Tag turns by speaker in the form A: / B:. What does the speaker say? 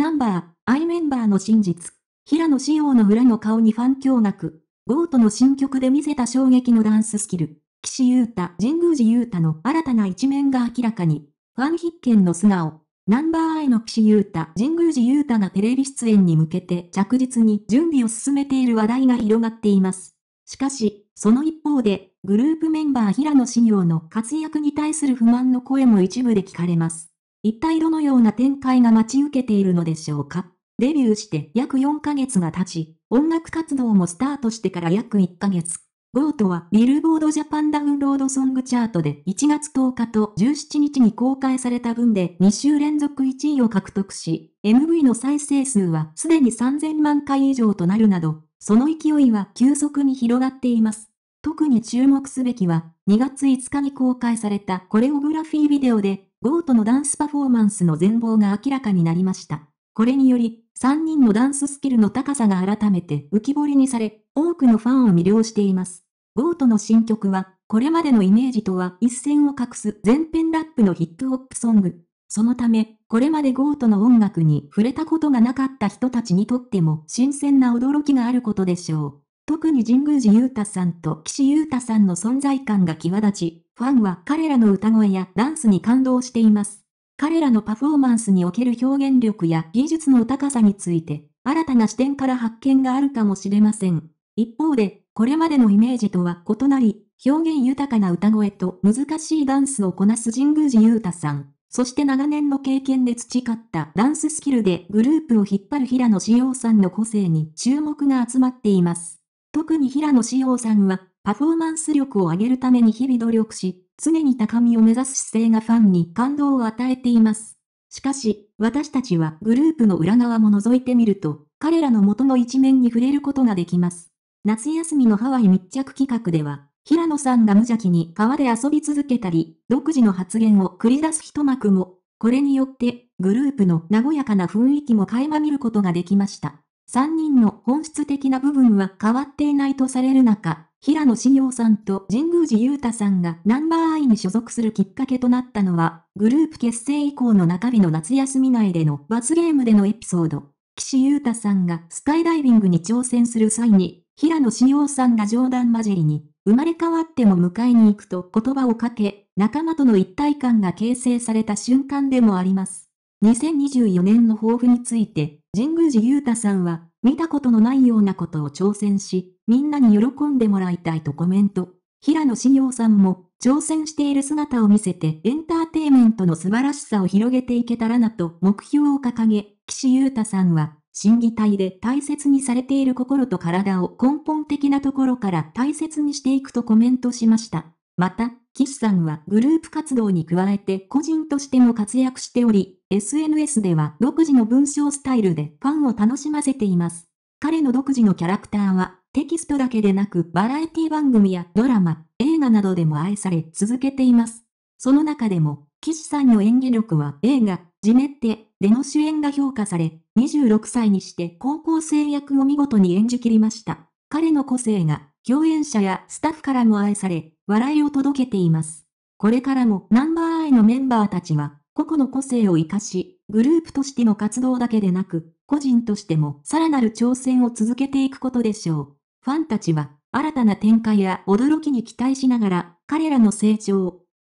A: ナンバー、アイメンバーの真実。平野紫耀の裏の顔にファン驚愕。ゴートの新曲で見せた衝撃のダンススキル。岸優太、神宮寺優太の新たな一面が明らかに。ファン必見の素顔。ナンバーアイの岸優太、神宮寺優太がテレビ出演に向けて着実に準備を進めている話題が広がっています。しかし、その一方で、グループメンバー平野紫耀の活躍に対する不満の声も一部で聞かれます。一体どのような展開が待ち受けているのでしょうか。デビューして約4ヶ月が経ち、音楽活動もスタートしてから約1ヶ月。ゴートはビルボードジャパンダウンロードソングチャートで1月10日と17日に公開された分で2週連続1位を獲得し、MV の再生数はすでに3000万回以上となるなど、その勢いは急速に広がっています。特に注目すべきは、2月5日に公開されたコレオグラフィービデオで、ゴートのダンスパフォーマンスの全貌が明らかになりました。これにより、3人のダンススキルの高さが改めて浮き彫りにされ、多くのファンを魅了しています。ゴートの新曲は、これまでのイメージとは一線を画す全編ラップのヒップホップソング。そのため、これまでゴートの音楽に触れたことがなかった人たちにとっても新鮮な驚きがあることでしょう。特に神宮寺勇太さんと岸優太さんの存在感が際立ち、ファンは彼らの歌声やダンスに感動しています。彼らのパフォーマンスにおける表現力や技術の高さについて、新たな視点から発見があるかもしれません。一方で、これまでのイメージとは異なり、表現豊かな歌声と難しいダンスをこなす神宮寺勇太さん、そして長年の経験で培ったダンススキルでグループを引っ張る平野志陽さんの個性に注目が集まっています。特に平野志陽さんはパフォーマンス力を上げるために日々努力し、常に高みを目指す姿勢がファンに感動を与えています。しかし、私たちはグループの裏側も覗いてみると、彼らの元の一面に触れることができます。夏休みのハワイ密着企画では、平野さんが無邪気に川で遊び続けたり、独自の発言を繰り出す一幕も、これによって、グループの和やかな雰囲気も垣間見ることができました。3人の本質的な部分は変わっていないとされる中、平野志陽さんと神宮寺勇太さんがナンバーアイに所属するきっかけとなったのは、グループ結成以降の中日の夏休み内での罰ゲームでのエピソード。岸優太さんがスカイダイビングに挑戦する際に、平野志陽さんが冗談交じりに、生まれ変わっても迎えに行くと言葉をかけ、仲間との一体感が形成された瞬間でもあります。2024年の抱負について、神宮寺勇太さんは、見たことのないようなことを挑戦し、みんなに喜んでもらいたいとコメント。平野志陽さんも、挑戦している姿を見せてエンターテイメントの素晴らしさを広げていけたらなと目標を掲げ、岸優太さんは、審議体で大切にされている心と体を根本的なところから大切にしていくとコメントしました。また、岸さんはグループ活動に加えて個人としても活躍しており、SNS では独自の文章スタイルでファンを楽しませています。彼の独自のキャラクターは、テキストだけでなくバラエティ番組やドラマ、映画などでも愛され続けています。その中でも、岸さんの演技力は映画、ジメッテでの主演が評価され、26歳にして高校生役を見事に演じ切りました。彼の個性が、共演者やスタッフからも愛され、笑いを届けています。これからもナンバーアイのメンバーたちは、個々の個性を活かし、グループとしての活動だけでなく、個人としてもさらなる挑戦を続けていくことでしょう。ファンたちは、新たな展開や驚きに期待しながら、彼らの成長、